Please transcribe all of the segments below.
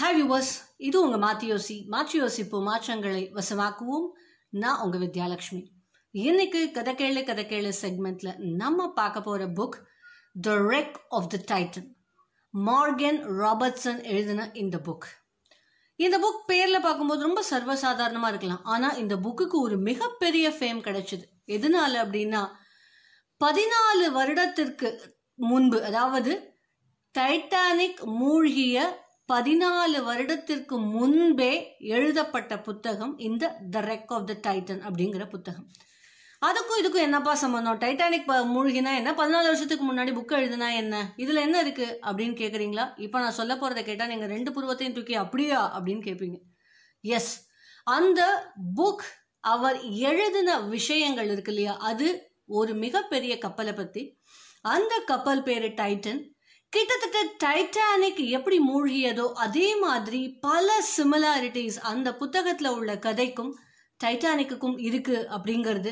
hi viewers இது உங்கள் மாற்றி யோசி மாற்றி யோசிப்பு மாற்றங்களை வசமாக்குவோம் நான் உங்கள் வித்யாலட்சுமி இன்னைக்கு கதை கேளு கதை கேளு செக்மெண்ட்ல நம்ம பார்க்க போகிற book the wreck of the Titan Morgan Robertson எழுதின இந்த புக் இந்த புக் பேரில் பார்க்கும்போது ரொம்ப சர்வசாதாரணமாக இருக்கலாம் ஆனால் இந்த புக்குக்கு ஒரு மிகப்பெரிய ஃபேம் கிடைச்சிது எதனால அப்படின்னா பதினாலு வருடத்திற்கு முன்பு அதாவது டைட்டானிக் மூழ்கிய பதினாலு வருடத்திற்கு முன்பே எழுதப்பட்ட புத்தகம் இந்த the wreck of the Titan அப்படிங்கிற புத்தகம் அதுக்கும் இதுக்கும் என்னப்பா சம்மந்தம் டைட்டானிக் மூழ்கினா என்ன பதினாலு வருஷத்துக்கு முன்னாடி புக் எழுதுனா என்ன இதில் என்ன இருக்கு அப்படின்னு கேட்குறீங்களா இப்போ நான் சொல்ல போகிறத கேட்டால் நீங்கள் ரெண்டு புருவத்தையும் தூக்கி அப்படியா அப்படின்னு கேட்பீங்க எஸ் அந்த புக் அவர் எழுதின விஷயங்கள் இருக்கு இல்லையா அது ஒரு மிகப்பெரிய கப்பலை பற்றி அந்த கப்பல் பேரு டைட்டன் கிட்டத்தட்ட டைட்டானிக் எப்படி மூழ்கியதோ அதே மாதிரி பல சிமிலாரிட்டிஸ் அந்த புத்தகத்தில் உள்ள கதைக்கும் டைட்டானிக்குக்கும் இருக்கு அப்படிங்கிறது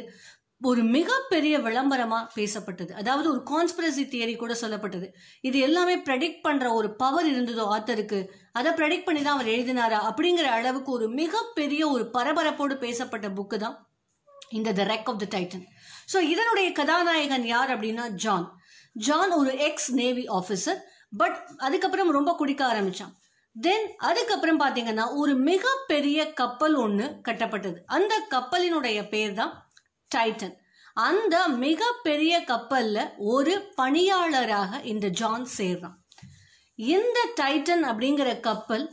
ஒரு மிகப்பெரிய விளம்பரமாக பேசப்பட்டது அதாவது ஒரு கான்ஸ்பிரசி தியரி கூட சொல்லப்பட்டது இது எல்லாமே ப்ரெடிக்ட் பண்ணுற ஒரு பவர் இருந்ததோ ஆத்தருக்கு அதை ப்ரெடிக்ட் பண்ணி தான் அவர் எழுதினாரா அப்படிங்கிற அளவுக்கு ஒரு மிகப்பெரிய ஒரு பரபரப்போடு பேசப்பட்ட புக்கு தான் இந்த the wreck of the Titan so இதனுடைய கதாநாயகன் யார் அப்படின்னா ஜான் ஜான் ஒரு எக்ஸ் நேவி ஆஃபீஸர் பட் அதுக்கப்புறம் ரொம்ப குடிக்க ஆரம்பித்தான் தென் அதுக்கப்புறம் பார்த்தீங்கன்னா ஒரு மிகப்பெரிய கப்பல் ஒன்று கட்டப்பட்டது அந்த கப்பலினுடைய பேர் தான் டைட்டன் அந்த மிகப்பெரிய கப்பலில் ஒரு பணியாளராக இந்த ஜான் சேர்றான் இந்த டைட்டன் அப்படிங்கிற கப்பல்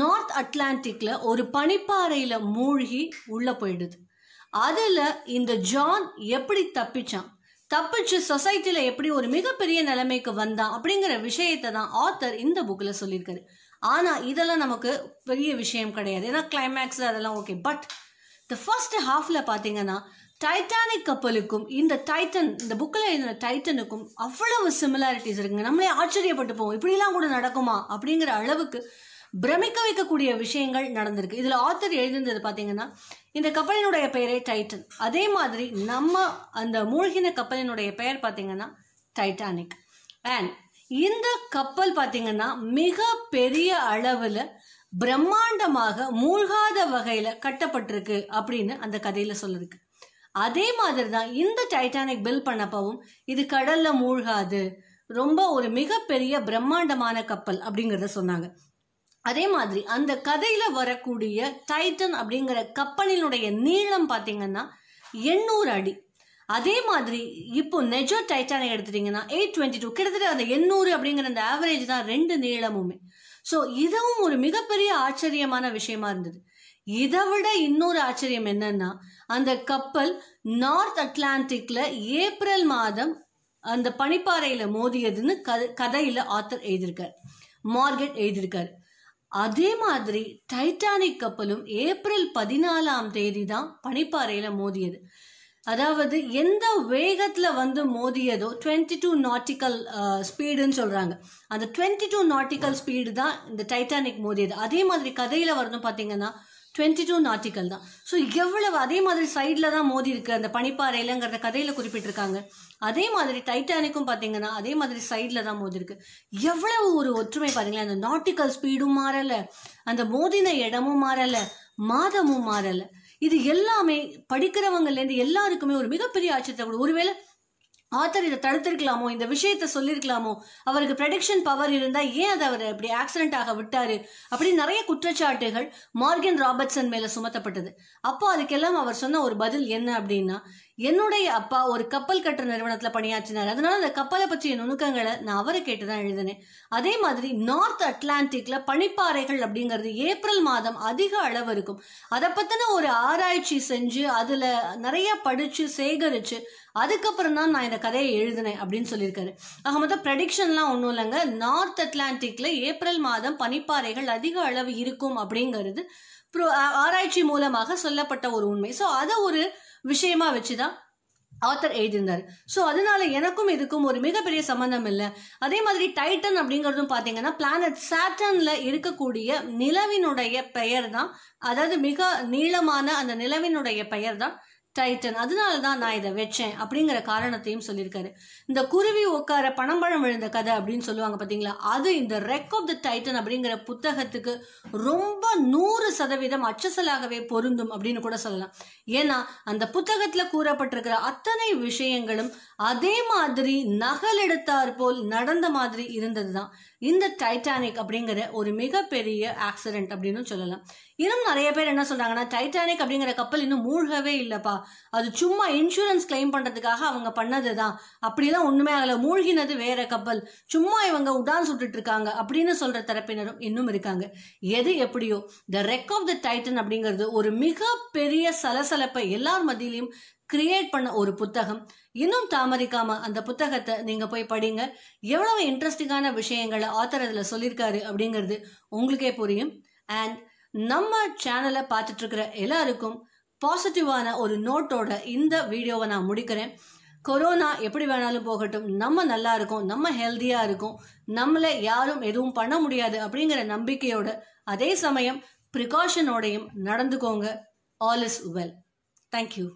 நார்த் அட்லாண்டிக்கில் ஒரு பனிப்பாறையில் மூழ்கி உள்ளே போயிடுது அதில் இந்த ஜான் எப்படி தப்பிச்சான் தப்பிச்சு சொசைட்டியில் எப்படி ஒரு மிகப்பெரிய நிலைமைக்கு வந்தான் அப்படிங்கிற விஷயத்தை தான் ஆத்தர் இந்த புக்கில் சொல்லியிருக்காரு ஆனால் இதெல்லாம் நமக்கு பெரிய விஷயம் கிடையாது ஏன்னா கிளைமேக்ஸ் அதெல்லாம் ஓகே பட் த ஃபர்ஸ்ட் ஹாஃபில் பார்த்தீங்கன்னா டைட்டானிக் கப்பலுக்கும் இந்த டைட்டன் இந்த புக்கில் எழுதின டைட்டனுக்கும் அவ்வளவு சிமிலாரிட்டிஸ் இருக்குங்க நம்மளே ஆச்சரியப்பட்டு போவோம் இப்படிலாம் கூட நடக்குமா அப்படிங்கிற அளவுக்கு பிரமிக்க வைக்கக்கூடிய விஷயங்கள் நடந்திருக்கு இதில் ஆத்தர் எழுதியிருந்தது பார்த்தீங்கன்னா இந்த கப்பலினுடைய பெயரே டைட்டன் அதே மாதிரி நம்ம அந்த மூழ்கின கப்பலினுடைய பெயர் பார்த்தீங்கன்னா டைட்டானிக் அண்ட் இந்த கப்பல் பார்த்தீங்கன்னா மிக பெரிய அளவில் பிரம்மாண்டமாக மூழ்காத வகையில் கட்டப்பட்டிருக்கு அப்படின்னு அந்த கதையில் சொல்லிருக்கு அதே மாதிரி தான் இந்த டைட்டானிக் பில் பண்ணப்பவும் இது கடல்ல மூழ்காது ரொம்ப ஒரு மிகப்பெரிய பிரம்மாண்டமான கப்பல் அப்படிங்கிறத சொன்னாங்க அதே மாதிரி அந்த கதையில வரக்கூடிய டைட்டன் அப்படிங்கிற கப்பலினுடைய நீளம் பார்த்தீங்கன்னா எண்ணூறு அடி அதே மாதிரி இப்போ நெஜோ டைட்டானை எடுத்துட்டீங்கன்னா எயிட் டுவெண்ட்டி டூ கிட்டத்தட்ட அந்த எண்ணூறு அப்படிங்கிற அந்த ஆவரேஜ் தான் ரெண்டு நீளமுமே ஸோ இதுவும் ஒரு மிகப்பெரிய ஆச்சரியமான விஷயமா இருந்தது இதை விட இன்னொரு ஆச்சரியம் என்னன்னா அந்த கப்பல் நார்த் அட்லாண்டிக்ல ஏப்ரல் மாதம் அந்த பனிப்பாறையில மோதியதுன்னு கதையில ஆத்தர் எழுதியிருக்கார் மார்கெட் எழுதியிருக்காரு அதே மாதிரி டைட்டானிக் கப்பலும் ஏப்ரல் பதினாலாம் தேதி தான் பனிப்பாறையில மோதியது அதாவது எந்த வேகத்துல வந்து மோதியதோ டுவெண்ட்டி டூ நாட்டிக்கல் ஸ்பீடுன்னு சொல்றாங்க அந்த டுவெண்ட்டி டூ நாட்டிக்கல் ஸ்பீடு தான் இந்த டைட்டானிக் மோதியது அதே மாதிரி கதையில வரணும் பாத்தீங்கன்னா டுவெண்ட்டி டூ நாட்டிக்கல் தான் ஸோ எவ்வளவு அதே மாதிரி சைடில் தான் மோதி இருக்கு அந்த பனிப்பாறையிலங்கிறத கதையில் குறிப்பிட்டிருக்காங்க அதே மாதிரி டைட்டானிக்கும் பார்த்தீங்கன்னா அதே மாதிரி சைடில் தான் மோதி இருக்கு எவ்வளவு ஒரு ஒற்றுமை பாருங்களேன் அந்த நாட்டிக்கல் ஸ்பீடும் மாறலை அந்த மோதின இடமும் மாறலை மாதமும் மாறலை இது எல்லாமே படிக்கிறவங்கள்லேருந்து எல்லாருக்குமே ஒரு மிகப்பெரிய ஆச்சரியத்தை ஒருவேளை ஆத்தர் இதை தடுத்திருக்கலாமோ இந்த விஷயத்த சொல்லியிருக்கலாமோ அவருக்கு ப்ரெடிக்ஷன் பவர் இருந்தா ஏன் அதை அவர் அப்படி ஆக்சிடென்ட் ஆக விட்டாரு அப்படின்னு நிறைய குற்றச்சாட்டுகள் மார்கன் ராபர்ட்சன் மேல சுமத்தப்பட்டது அப்போ அதுக்கெல்லாம் அவர் சொன்ன ஒரு பதில் என்ன அப்படின்னா என்னுடைய அப்பா ஒரு கப்பல் கட்டுற நிறுவனத்துல பணியாற்றினார் அதனால அந்த கப்பலை பற்றிய நுணுக்கங்களை நான் அவரை கேட்டுதான் எழுதினேன் அதே மாதிரி நார்த் அட்லாண்டிக்ல பனிப்பாறைகள் அப்படிங்கிறது ஏப்ரல் மாதம் அதிக அளவு இருக்கும் அதை பத்தின ஒரு ஆராய்ச்சி செஞ்சு அதுல நிறைய படிச்சு சேகரிச்சு அதுக்கப்புறம் தான் நான் இந்த கதையை எழுதினேன் அப்படின்னு சொல்லியிருக்காரு ஆக மொத்தம் ப்ரெடிக்ஷன்லாம் ஒன்றும் இல்லைங்க நார்த் அட்லாண்டிக்ல ஏப்ரல் மாதம் பனிப்பாறைகள் அதிக அளவு இருக்கும் அப்படிங்கிறது ஆராய்ச்சி மூலமாக சொல்லப்பட்ட ஒரு உண்மை ஸோ அதை ஒரு விஷயமா வச்சுதான் ஆத்தர் எழுதியிருந்தார் ஸோ அதனால எனக்கும் இதுக்கும் ஒரு மிகப்பெரிய சம்பந்தம் இல்லை அதே மாதிரி டைட்டன் அப்படிங்கிறதும் பார்த்தீங்கன்னா பிளானட் சாட்டன்ல இருக்கக்கூடிய நிலவினுடைய பெயர் தான் அதாவது மிக நீளமான அந்த நிலவினுடைய பெயர் தான் டைட்டன் அதனால தான் நான் இதை வச்சேன் அப்படிங்கிற காரணத்தையும் சொல்லியிருக்காரு இந்த குருவி உட்கார பணம்பழம் விழுந்த கதை அப்படின்னு சொல்லுவாங்க பார்த்தீங்களா அது இந்த ரெக் ஆஃப் த டைட்டன் அப்படிங்கிற புத்தகத்துக்கு ரொம்ப நூறு சதவீதம் அச்சசலாகவே பொருந்தும் அப்படின்னு கூட சொல்லலாம் ஏன்னா அந்த புத்தகத்தில் கூறப்பட்டிருக்கிற அத்தனை விஷயங்களும் அதே மாதிரி நகலெடுத்தார் போல் நடந்த மாதிரி இருந்தது தான் இந்த டைட்டானிக் அப்படிங்கிற ஒரு மிகப்பெரிய ஆக்சிடென்ட் அப்படின்னு சொல்லலாம் இன்னும் நிறைய பேர் என்ன சொல்றாங்கன்னா டைட்டானிக் அப்படிங்கிற கப்பல் இன்னும் மூழ்கவே இல்லைப்பா அது சும்மா இன்சூரன்ஸ் கிளைம் பண்றதுக்காக அவங்க பண்ணது தான் அப்படிலாம் ஒன்றுமே ஆகலை மூழ்கினது வேற கப்பல் சும்மா இவங்க உடான் சுட்டுட்டு இருக்காங்க அப்படின்னு சொல்ற தரப்பினரும் இன்னும் இருக்காங்க எது எப்படியோ த ரெக் ஆஃப் த டைட்டன் அப்படிங்கிறது ஒரு மிகப்பெரிய சலசலப்பை எல்லார் மத்தியிலையும் கிரியேட் பண்ண ஒரு புத்தகம் இன்னும் தாமதிக்காம அந்த புத்தகத்தை நீங்க போய் படிங்க எவ்வளவு இன்ட்ரெஸ்டிங்கான விஷயங்களை ஆத்தர் அதுல சொல்லியிருக்காரு அப்படிங்கிறது உங்களுக்கே புரியும் அண்ட் நம்ம சேனலை பார்த்துட்டு இருக்கிற எல்லாருக்கும் பாசிட்டிவான ஒரு நோட்டோட இந்த வீடியோவை நான் முடிக்கிறேன் கொரோனா எப்படி வேணாலும் போகட்டும் நம்ம நல்லா இருக்கும் நம்ம ஹெல்த்தியாக இருக்கும் நம்மளை யாரும் எதுவும் பண்ண முடியாது அப்படிங்கிற நம்பிக்கையோட அதே சமயம் ப்ரிகாஷனோடையும் நடந்துக்கோங்க ஆல் இஸ் வெல் தேங்க்யூ